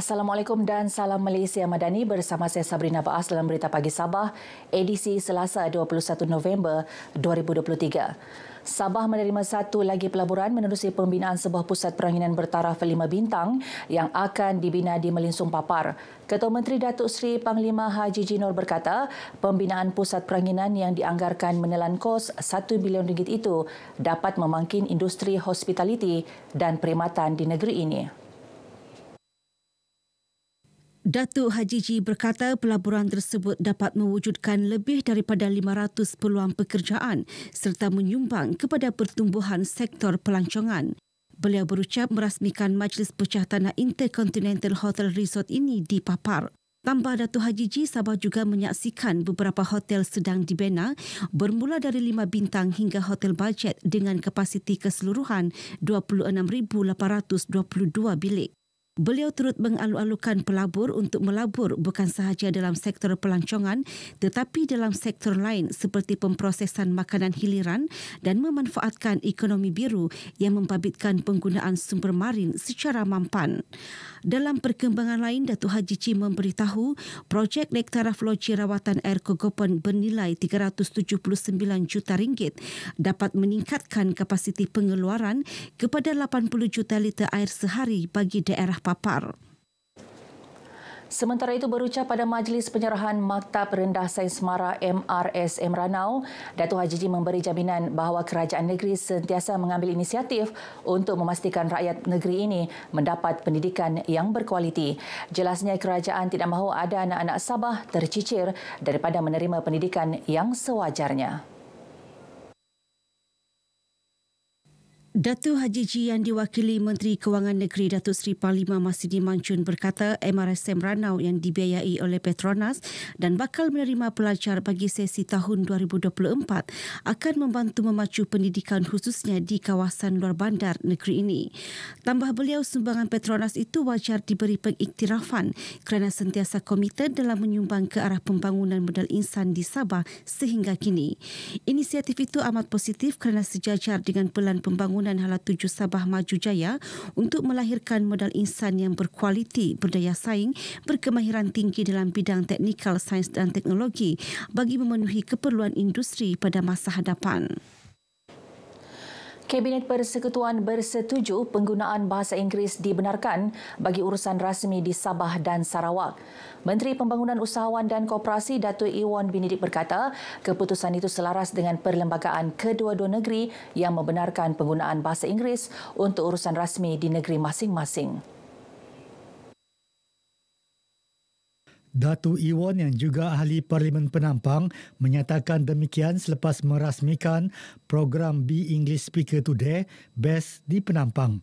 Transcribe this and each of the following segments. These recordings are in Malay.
Assalamualaikum dan salam Malaysia Madani bersama saya Sabrina Baas dalam Berita Pagi Sabah edisi Selasa 21 November 2023. Sabah menerima satu lagi pelaburan menerusi pembinaan sebuah pusat peranginan bertaraf lima bintang yang akan dibina di Melinsung Papar. Ketua Menteri Datuk Seri Panglima Haji Jinor berkata, pembinaan pusat peranginan yang dianggarkan menelan kos satu bilion ringgit itu dapat memangkin industri hospitaliti dan perkhidmatan di negeri ini. Datuk Haji Ji berkata pelaburan tersebut dapat mewujudkan lebih daripada 500 peluang pekerjaan serta menyumbang kepada pertumbuhan sektor pelancongan. Beliau berucap merasmikan Majlis Pecah Tanah Intercontinental Hotel Resort ini di Papar. Tambah Datuk Haji Ji, Sabah juga menyaksikan beberapa hotel sedang dibina bermula dari lima bintang hingga hotel bajet dengan kapasiti keseluruhan 26,822 bilik. Beliau turut mengalu-alukan pelabur untuk melabur bukan sahaja dalam sektor pelancongan tetapi dalam sektor lain seperti pemprosesan makanan hiliran dan memanfaatkan ekonomi biru yang membabitkan penggunaan sumber marin secara mampan. Dalam perkembangan lain, Datu Haji Chin memberitahu projek Lektaraf Rawatan Air Kogopan bernilai 379 juta ringgit dapat meningkatkan kapasiti pengeluaran kepada 80 juta liter air sehari bagi daerah papar. Sementara itu berucap pada Majlis Penyerahan Maktab Rendah Sains Mara MRSM Ranau, Datuk Haji Hajiji memberi jaminan bahawa kerajaan negeri sentiasa mengambil inisiatif untuk memastikan rakyat negeri ini mendapat pendidikan yang berkualiti. Jelasnya kerajaan tidak mahu ada anak-anak Sabah tercicir daripada menerima pendidikan yang sewajarnya. Datu Haji Ji yang diwakili Menteri Kewangan Negeri Datuk Seri Parlima Masidi Mancun berkata MRSM Ranau yang dibiayai oleh Petronas dan bakal menerima pelajar bagi sesi tahun 2024 akan membantu memacu pendidikan khususnya di kawasan luar bandar negeri ini. Tambah beliau sumbangan Petronas itu wajar diberi pengiktirafan kerana sentiasa komited dalam menyumbang ke arah pembangunan modal insan di Sabah sehingga kini. Inisiatif itu amat positif kerana sejajar dengan pelan pembangunan dan halal tujuh Sabah Maju Jaya untuk melahirkan modal insan yang berkualiti, berdaya saing, berkemahiran tinggi dalam bidang teknikal, sains dan teknologi bagi memenuhi keperluan industri pada masa hadapan. Kabinet Persekutuan bersetuju penggunaan bahasa Inggeris dibenarkan bagi urusan rasmi di Sabah dan Sarawak. Menteri Pembangunan Usahawan dan Koperasi Datuk Iwan Binidik berkata, keputusan itu selaras dengan perlembagaan kedua-dua negeri yang membenarkan penggunaan bahasa Inggeris untuk urusan rasmi di negeri masing-masing. Datu Iwan yang juga ahli Parlimen Penampang menyatakan demikian selepas merasmikan program Be English Speaker Today, BEST di Penampang.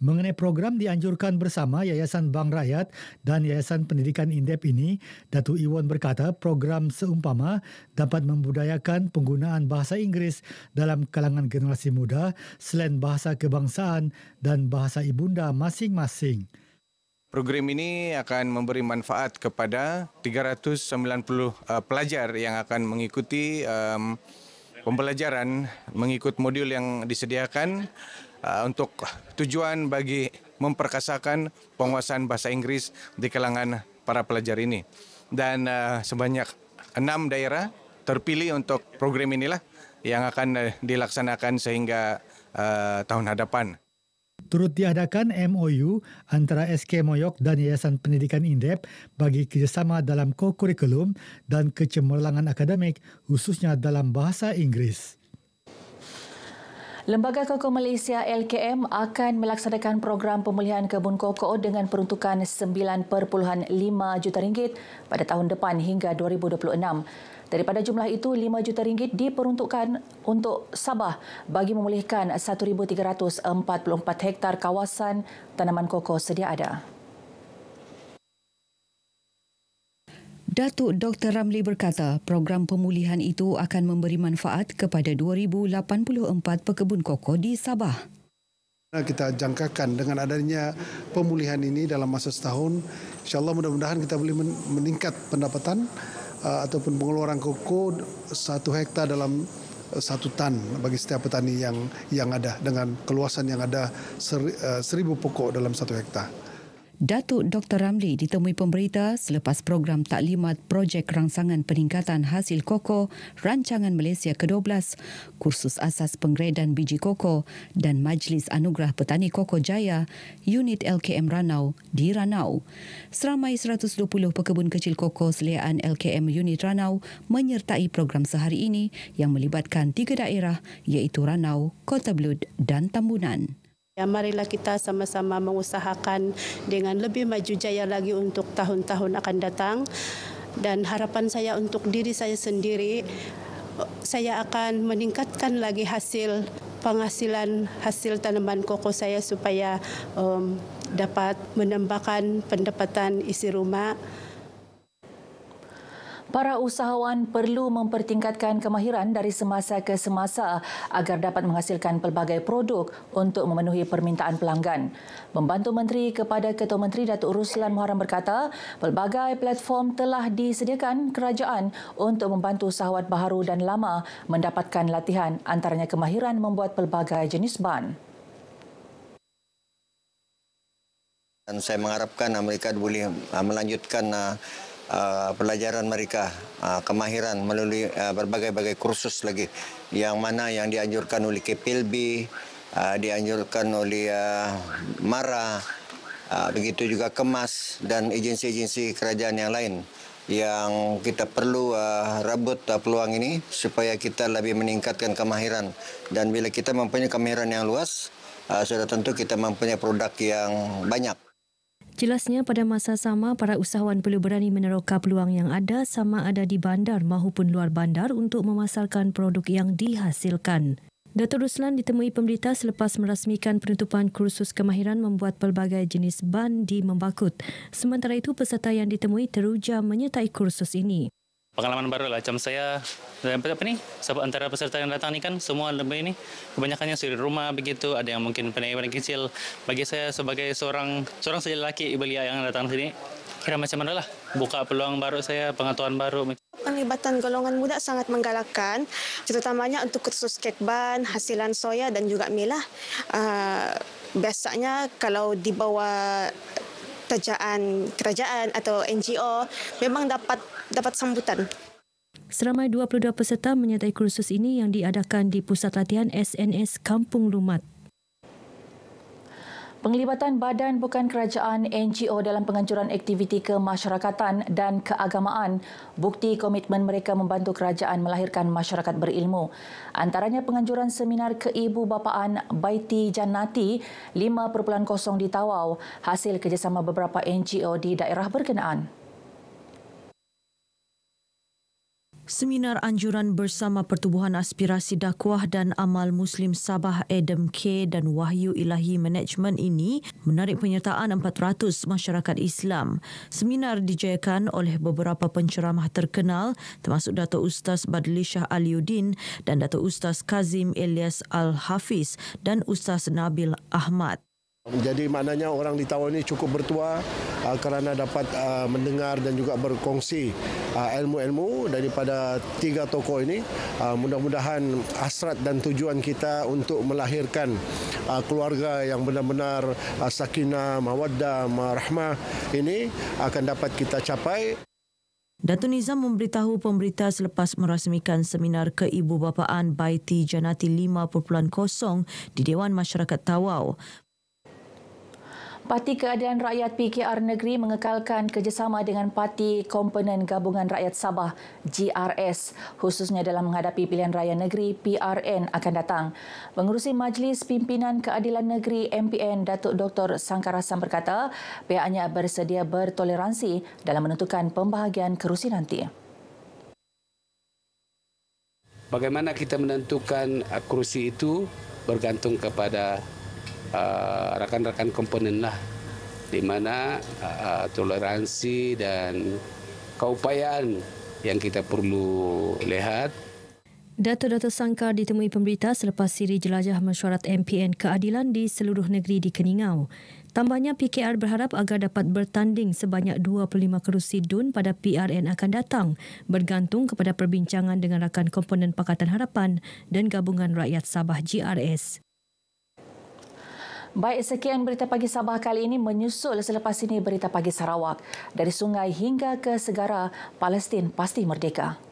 Mengenai program dianjurkan bersama Yayasan Bank Rakyat dan Yayasan Pendidikan Indep ini, Datu Iwan berkata program seumpama dapat membudayakan penggunaan bahasa Inggeris dalam kalangan generasi muda selain bahasa kebangsaan dan bahasa ibunda masing-masing. Program ini akan memberi manfaat kepada 390 uh, eh, pelajar yang akan mengikuti um, pembelajaran mengikut modul yang disediakan uh, untuk tujuan bagi memperkasakan penguasaan bahasa Inggris di kalangan para pelajar ini. Dan uh, sebanyak enam daerah terpilih untuk program inilah yang akan dilaksanakan sehingga uh, tahun hadapan. turut diadakan MOU antara SK Moyok dan Yayasan Pendidikan Indep bagi kerjasama dalam kokurikulum dan kecemerlangan akademik khususnya dalam bahasa Inggeris. Lembaga Koko Malaysia LKM akan melaksanakan program pemulihan kebun koko dengan peruntukan 9.5 juta ringgit pada tahun depan hingga 2026. Daripada jumlah itu, RM5 juta ringgit diperuntukkan untuk Sabah bagi memulihkan 1,344 hektar kawasan tanaman koko sedia ada. Datuk Dr. Ramli berkata program pemulihan itu akan memberi manfaat kepada 2,084 pekebun koko di Sabah. Kita jangkakan dengan adanya pemulihan ini dalam masa setahun, insyaAllah mudah-mudahan kita boleh meningkat pendapatan Eh, ataupun pengeluaran koko satu hektar dalam eh, satu tan bagi setiap petani yang yang ada dengan keluasan yang ada eh, seribu pokok dalam satu hektar. Datuk Dr. Ramli ditemui pemberita selepas program taklimat projek rangsangan peningkatan hasil koko Rancangan Malaysia ke-12, kursus asas penggeredan biji koko dan Majlis Anugerah Petani Koko Jaya, unit LKM Ranau di Ranau. Seramai 120 pekebun kecil koko seliaan LKM unit Ranau menyertai program sehari ini yang melibatkan tiga daerah iaitu Ranau, Kota Blud dan Tambunan. Ya, marilah kita sama-sama mengusahakan dengan lebih maju jaya lagi untuk tahun-tahun akan datang. Dan harapan saya untuk diri saya sendiri, saya akan meningkatkan lagi hasil penghasilan hasil tanaman koko saya supaya um, dapat menambahkan pendapatan isi rumah. Para usahawan perlu mempertingkatkan kemahiran dari semasa ke semasa agar dapat menghasilkan pelbagai produk untuk memenuhi permintaan pelanggan. Membantu Menteri kepada Ketua Menteri Datuk Ruslan Muharram berkata, pelbagai platform telah disediakan kerajaan untuk membantu usahawan baharu dan lama mendapatkan latihan antaranya kemahiran membuat pelbagai jenis ban. Dan saya mengharapkan Amerika boleh ah, melanjutkan ah, Uh, pelajaran mereka, uh, kemahiran melalui uh, berbagai-bagai kursus lagi yang mana yang dianjurkan oleh KPLB, dianjurkan oleh MARA, begitu juga KEMAS dan agensi-agensi kerajaan yang lain yang kita perlu uh, rebut uh, peluang ini supaya kita lebih meningkatkan kemahiran dan bila kita mempunyai kemahiran yang luas uh, sudah tentu kita mempunyai produk yang banyak Jelasnya pada masa sama para usahawan perlu berani meneroka peluang yang ada sama ada di bandar maupun luar bandar untuk memasarkan produk yang dihasilkan. Dato' Ruslan ditemui pemberita selepas merasmikan penutupan kursus kemahiran membuat pelbagai jenis ban di Membakut. Sementara itu, peserta yang ditemui teruja menyertai kursus ini pengalaman baru lah. Macam saya, apa apa ni. Sebab antara peserta yang datang ni kan semua lebih ni. Kebanyakan yang sudah rumah begitu. Ada yang mungkin penyewa kecil. Bagi saya sebagai seorang seorang saja laki belia yang datang sini, kira macam mana lah? Buka peluang baru saya, pengetahuan baru. Penglibatan golongan muda sangat menggalakkan, terutamanya untuk kursus kek ban, hasilan soya dan juga milah. Uh, biasanya kalau di bawah kerajaan kerajaan atau NGO memang dapat dapat sambutan. Seramai 22 peserta menyertai kursus ini yang diadakan di Pusat Latihan SNS Kampung Lumat, Penglibatan badan bukan kerajaan NGO dalam penganjuran aktiviti kemasyarakatan dan keagamaan bukti komitmen mereka membantu kerajaan melahirkan masyarakat berilmu. Antaranya penganjuran seminar bapaan Baiti Janati 5.0 di Tawau hasil kerjasama beberapa NGO di daerah berkenaan. Seminar anjuran bersama Pertubuhan Aspirasi Dakwah dan Amal Muslim Sabah Adam K dan Wahyu Ilahi Management ini menarik penyertaan 400 masyarakat Islam. Seminar dijayakan oleh beberapa penceramah terkenal termasuk Dato Ustaz Badlishah Aliuddin dan Dato Ustaz Kazim Elias Al-Hafiz dan Ustaz Nabil Ahmad. Jadi maknanya orang di Tawau ini cukup bertuah ah, kerana dapat ah, mendengar dan juga berkongsi ah, ilmu-ilmu daripada tiga tokoh ini. mudah-mudahan asrat dan tujuan kita untuk melahirkan keluarga yang benar-benar sakina, sakinah, mawaddah, marahmah ini akan dapat kita capai. Datuk Nizam memberitahu pemberita selepas merasmikan seminar keibubapaan Baiti Janati 5.0 di Dewan Masyarakat Tawau. Parti Keadilan Rakyat PKR Negeri mengekalkan kerjasama dengan Parti Komponen Gabungan Rakyat Sabah GRS khususnya dalam menghadapi pilihan raya negeri PRN akan datang. Pengerusi Majlis Pimpinan Keadilan Negeri MPN Datuk Dr. Sangkarasan berkata pihaknya bersedia bertoleransi dalam menentukan pembahagian kerusi nanti. Bagaimana kita menentukan uh, kerusi itu bergantung kepada Uh, rakan-rakan uh, komponen lah di mana uh, uh, toleransi dan keupayaan yang kita perlu lihat. Data-data Sangkar ditemui pemberita selepas siri jelajah mesyuarat MPN keadilan di seluruh negeri di Keningau. Tambahnya PKR berharap agar dapat bertanding sebanyak 25 kerusi DUN pada PRN akan datang bergantung kepada perbincangan dengan rakan komponen Pakatan Harapan dan Gabungan Rakyat Sabah GRS. Baik sekian berita pagi Sabah kali ini menyusul selepas ini berita pagi Sarawak. Dari sungai hingga ke segara, Palestin pasti merdeka.